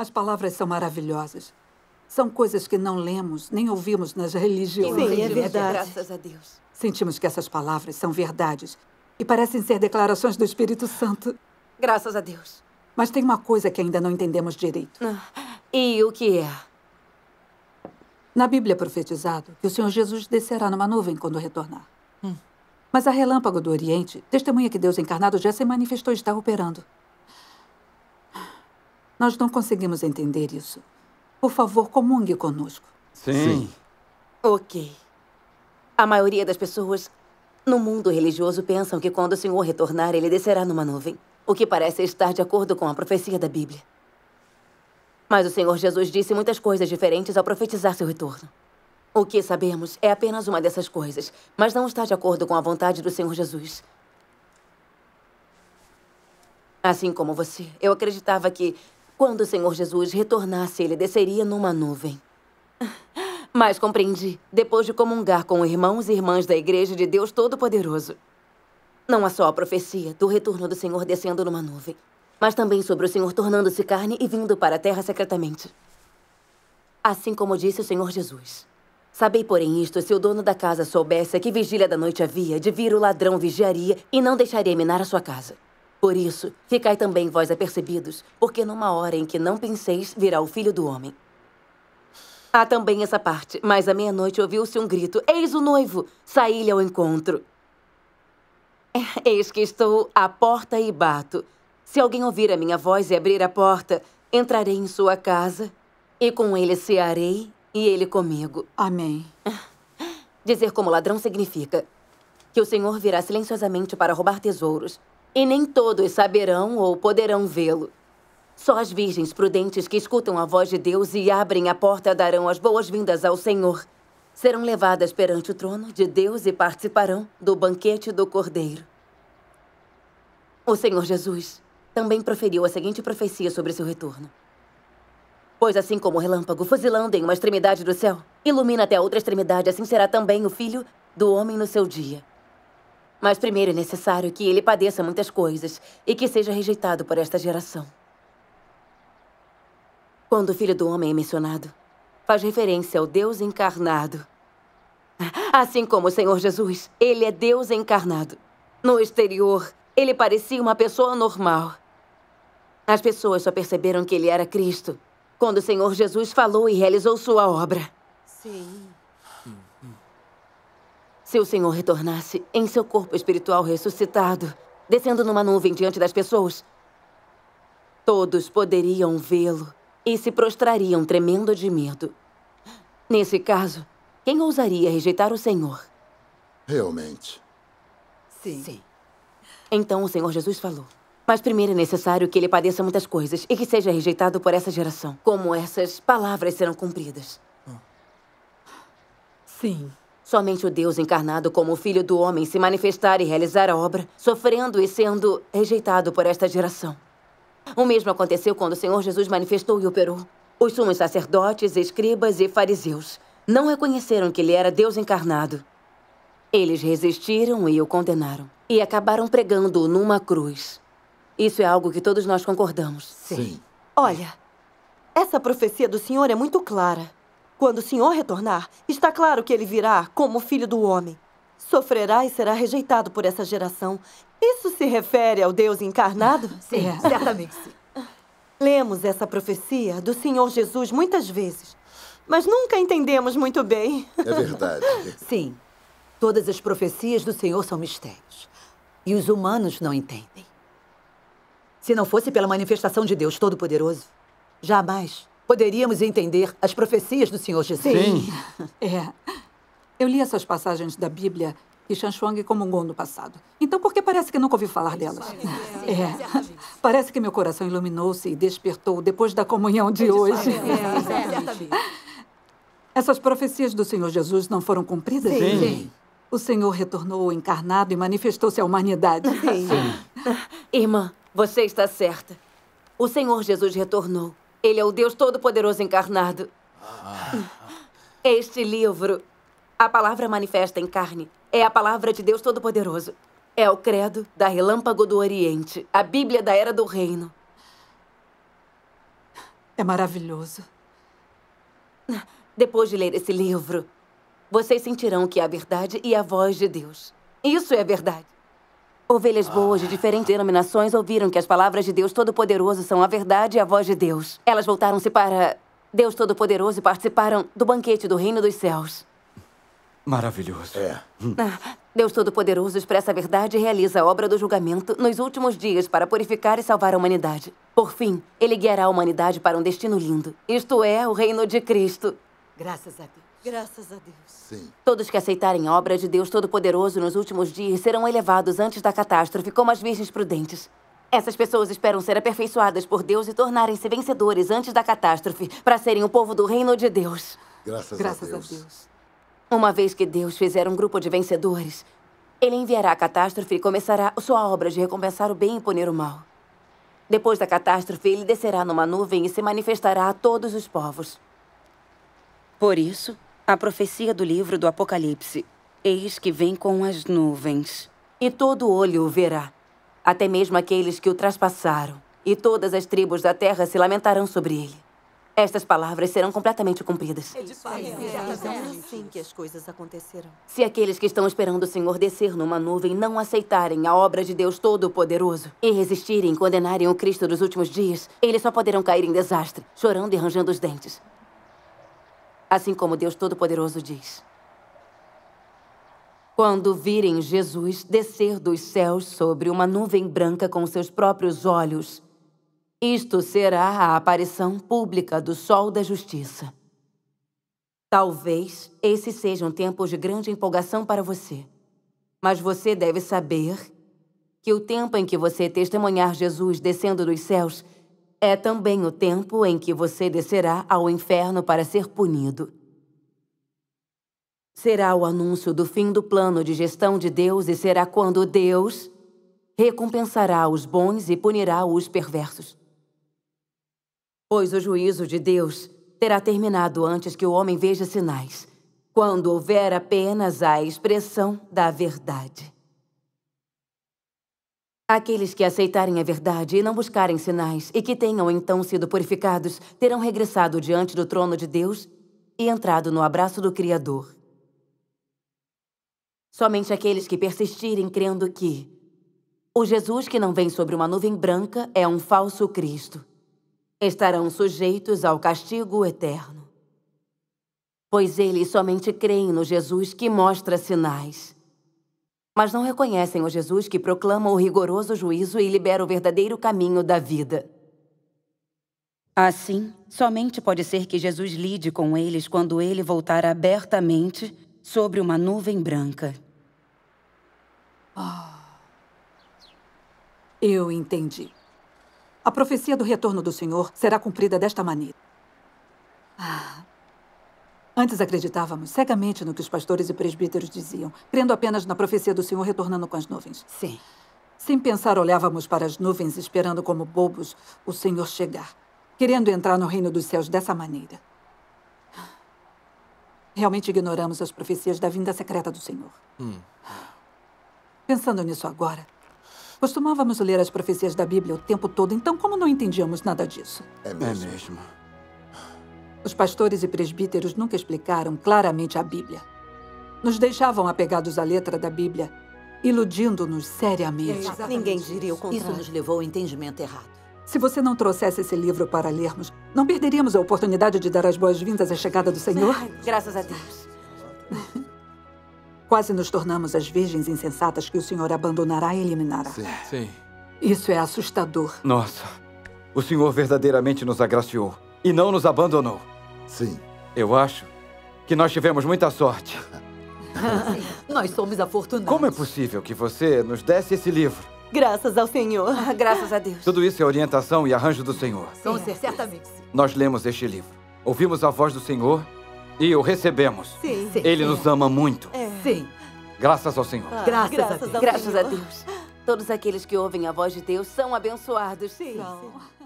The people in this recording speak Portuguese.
As palavras são maravilhosas. São coisas que não lemos nem ouvimos nas religiões. Sim, é, é verdade. Graças a Deus. Sentimos que essas palavras são verdades e parecem ser declarações do Espírito Santo. Graças a Deus. Mas tem uma coisa que ainda não entendemos direito. Ah, e o que é? Na Bíblia é profetizado que o Senhor Jesus descerá numa nuvem quando retornar. Hum. Mas a relâmpago do Oriente testemunha que Deus encarnado já se manifestou e está operando. Nós não conseguimos entender isso. Por favor, comungue conosco. Sim. Sim. Ok. A maioria das pessoas no mundo religioso pensam que quando o Senhor retornar, ele descerá numa nuvem, o que parece estar de acordo com a profecia da Bíblia. Mas o Senhor Jesus disse muitas coisas diferentes ao profetizar seu retorno. O que sabemos é apenas uma dessas coisas, mas não está de acordo com a vontade do Senhor Jesus. Assim como você, eu acreditava que quando o Senhor Jesus retornasse, ele desceria numa nuvem. Mas compreendi, depois de comungar com irmãos e irmãs da Igreja de Deus Todo-Poderoso. Não há só a profecia do retorno do Senhor descendo numa nuvem, mas também sobre o Senhor tornando-se carne e vindo para a terra secretamente. Assim como disse o Senhor Jesus. Sabei, porém, isto: se o dono da casa soubesse que vigília da noite havia, de vir o ladrão vigiaria e não deixaria minar a sua casa. Por isso, ficai também vós apercebidos, porque numa hora em que não penseis, virá o Filho do Homem. Há também essa parte, mas à meia-noite ouviu-se um grito: Eis o noivo! Saí-lhe ao encontro. Eis que estou à porta e bato. Se alguém ouvir a minha voz e abrir a porta, entrarei em sua casa e com ele cearei e ele comigo. Amém. Dizer como ladrão significa que o Senhor virá silenciosamente para roubar tesouros e nem todos saberão ou poderão vê-lo. Só as virgens prudentes que escutam a voz de Deus e abrem a porta darão as boas-vindas ao Senhor. Serão levadas perante o trono de Deus e participarão do banquete do Cordeiro. O Senhor Jesus também proferiu a seguinte profecia sobre seu retorno. Pois assim como o relâmpago fuzilando em uma extremidade do céu, ilumina até a outra extremidade, assim será também o filho do homem no seu dia. Mas primeiro é necessário que ele padeça muitas coisas e que seja rejeitado por esta geração. Quando o filho do homem é mencionado, faz referência ao Deus encarnado. Assim como o Senhor Jesus, ele é Deus encarnado. No exterior, ele parecia uma pessoa normal. As pessoas só perceberam que ele era Cristo quando o Senhor Jesus falou e realizou sua obra. Sim. Se o Senhor retornasse em seu corpo espiritual ressuscitado, descendo numa nuvem diante das pessoas, todos poderiam vê-lo e se prostrariam tremendo de medo. Nesse caso, quem ousaria rejeitar o Senhor? Realmente. Sim. Sim. Então o Senhor Jesus falou. Mas primeiro é necessário que ele padeça muitas coisas e que seja rejeitado por essa geração. Como essas palavras serão cumpridas. Sim. Somente o Deus encarnado como o filho do homem se manifestar e realizar a obra, sofrendo e sendo rejeitado por esta geração. O mesmo aconteceu quando o Senhor Jesus manifestou e operou. Os sumos sacerdotes, escribas e fariseus não reconheceram que ele era Deus encarnado. Eles resistiram e o condenaram e acabaram pregando-o numa cruz. Isso é algo que todos nós concordamos. Sim. Olha, essa profecia do Senhor é muito clara. Quando o senhor retornar, está claro que ele virá como filho do homem. Sofrerá e será rejeitado por essa geração. Isso se refere ao Deus encarnado? Sim, é. certamente sim. Lemos essa profecia do Senhor Jesus muitas vezes, mas nunca entendemos muito bem. É verdade. Sim. Todas as profecias do Senhor são mistérios. E os humanos não entendem. Se não fosse pela manifestação de Deus Todo-Poderoso, jamais poderíamos entender as profecias do Senhor Jesus. Sim. É. Eu li essas passagens da Bíblia e Shanxuang comungou no passado. Então, por que parece que nunca ouvi falar delas? É. é. Parece que meu coração iluminou-se e despertou depois da comunhão de é hoje. É, é, essas profecias do Senhor Jesus não foram cumpridas? Sim. Sim. O Senhor retornou encarnado e manifestou-se à humanidade. Sim. Sim. Irmã, você está certa. O Senhor Jesus retornou. Ele é o Deus Todo-Poderoso encarnado. Ah. Este livro, a palavra manifesta em carne, é a palavra de Deus Todo-Poderoso. É o credo da Relâmpago do Oriente, a Bíblia da Era do Reino. É maravilhoso. Depois de ler esse livro, vocês sentirão que é a verdade e a voz de Deus. Isso é verdade. Ovelhas boas de diferentes denominações ouviram que as palavras de Deus Todo-Poderoso são a verdade e a voz de Deus. Elas voltaram-se para Deus Todo-Poderoso e participaram do banquete do Reino dos Céus. Maravilhoso. É. Ah, Deus Todo-Poderoso expressa a verdade e realiza a obra do julgamento nos últimos dias para purificar e salvar a humanidade. Por fim, ele guiará a humanidade para um destino lindo. Isto é, o reino de Cristo. Graças a Deus. Graças a Deus. Sim. Todos que aceitarem a obra de Deus Todo-Poderoso nos últimos dias serão elevados antes da catástrofe, como as virgens prudentes. Essas pessoas esperam ser aperfeiçoadas por Deus e tornarem-se vencedores antes da catástrofe, para serem o povo do reino de Deus. Graças, Graças a, Deus. a Deus. Uma vez que Deus fizer um grupo de vencedores, ele enviará a catástrofe e começará sua obra de recompensar o bem e punir o mal. Depois da catástrofe, ele descerá numa nuvem e se manifestará a todos os povos. Por isso, a profecia do livro do Apocalipse. Eis que vem com as nuvens. E todo olho o verá, até mesmo aqueles que o traspassaram. E todas as tribos da terra se lamentarão sobre ele. Estas palavras serão completamente cumpridas. É assim é que as assim. coisas acontecerão. Se aqueles que estão esperando o Senhor descer numa nuvem não aceitarem a obra de Deus Todo-Poderoso e resistirem e condenarem o Cristo dos últimos dias, eles só poderão cair em desastre, chorando e rangendo os dentes. Assim como Deus Todo-Poderoso diz. Quando virem Jesus descer dos céus sobre uma nuvem branca com seus próprios olhos, isto será a aparição pública do Sol da Justiça. Talvez esses sejam um tempos de grande empolgação para você, mas você deve saber que o tempo em que você testemunhar Jesus descendo dos céus é também o tempo em que você descerá ao inferno para ser punido. Será o anúncio do fim do plano de gestão de Deus e será quando Deus recompensará os bons e punirá os perversos. Pois o juízo de Deus terá terminado antes que o homem veja sinais, quando houver apenas a expressão da verdade. Aqueles que aceitarem a verdade e não buscarem sinais, e que tenham então sido purificados, terão regressado diante do trono de Deus e entrado no abraço do Criador. Somente aqueles que persistirem crendo que o Jesus que não vem sobre uma nuvem branca é um falso Cristo estarão sujeitos ao castigo eterno. Pois eles somente creem no Jesus que mostra sinais mas não reconhecem o Jesus que proclama o rigoroso juízo e libera o verdadeiro caminho da vida. Assim, somente pode ser que Jesus lide com eles quando ele voltar abertamente sobre uma nuvem branca. Oh. Eu entendi. A profecia do retorno do Senhor será cumprida desta maneira. Ah. Antes acreditávamos cegamente no que os pastores e presbíteros diziam, crendo apenas na profecia do Senhor retornando com as nuvens. Sim. Sem pensar, olhávamos para as nuvens, esperando como bobos o Senhor chegar, querendo entrar no reino dos céus dessa maneira. Realmente ignoramos as profecias da vinda secreta do Senhor. Hum. Pensando nisso agora, costumávamos ler as profecias da Bíblia o tempo todo, então como não entendíamos nada disso? É mesmo. É mesmo. Os pastores e presbíteros nunca explicaram claramente a Bíblia. Nos deixavam apegados à letra da Bíblia, iludindo-nos seriamente. É Ninguém diria o contrário. Isso nos levou ao entendimento errado. Se você não trouxesse esse livro para lermos, não perderíamos a oportunidade de dar as boas-vindas à chegada do Senhor? Ai, graças a Deus. Quase nos tornamos as virgens insensatas que o Senhor abandonará e eliminará. Sim, sim. Isso é assustador. Nossa, o Senhor verdadeiramente nos agraciou e não nos abandonou. Sim. Eu acho que nós tivemos muita sorte. nós somos afortunados. Como é possível que você nos desse esse livro? Graças ao Senhor. Ah, graças a Deus. Tudo isso é orientação e arranjo do Senhor. Com certeza. É, certamente. Nós lemos este livro. Ouvimos a voz do Senhor e o recebemos. Sim. Sim. Ele nos ama muito. É. Sim. Graças ao Senhor. Ah, graças, graças, a Deus. Graças a Deus. Todos aqueles que ouvem a voz de Deus são abençoados. Sim. São.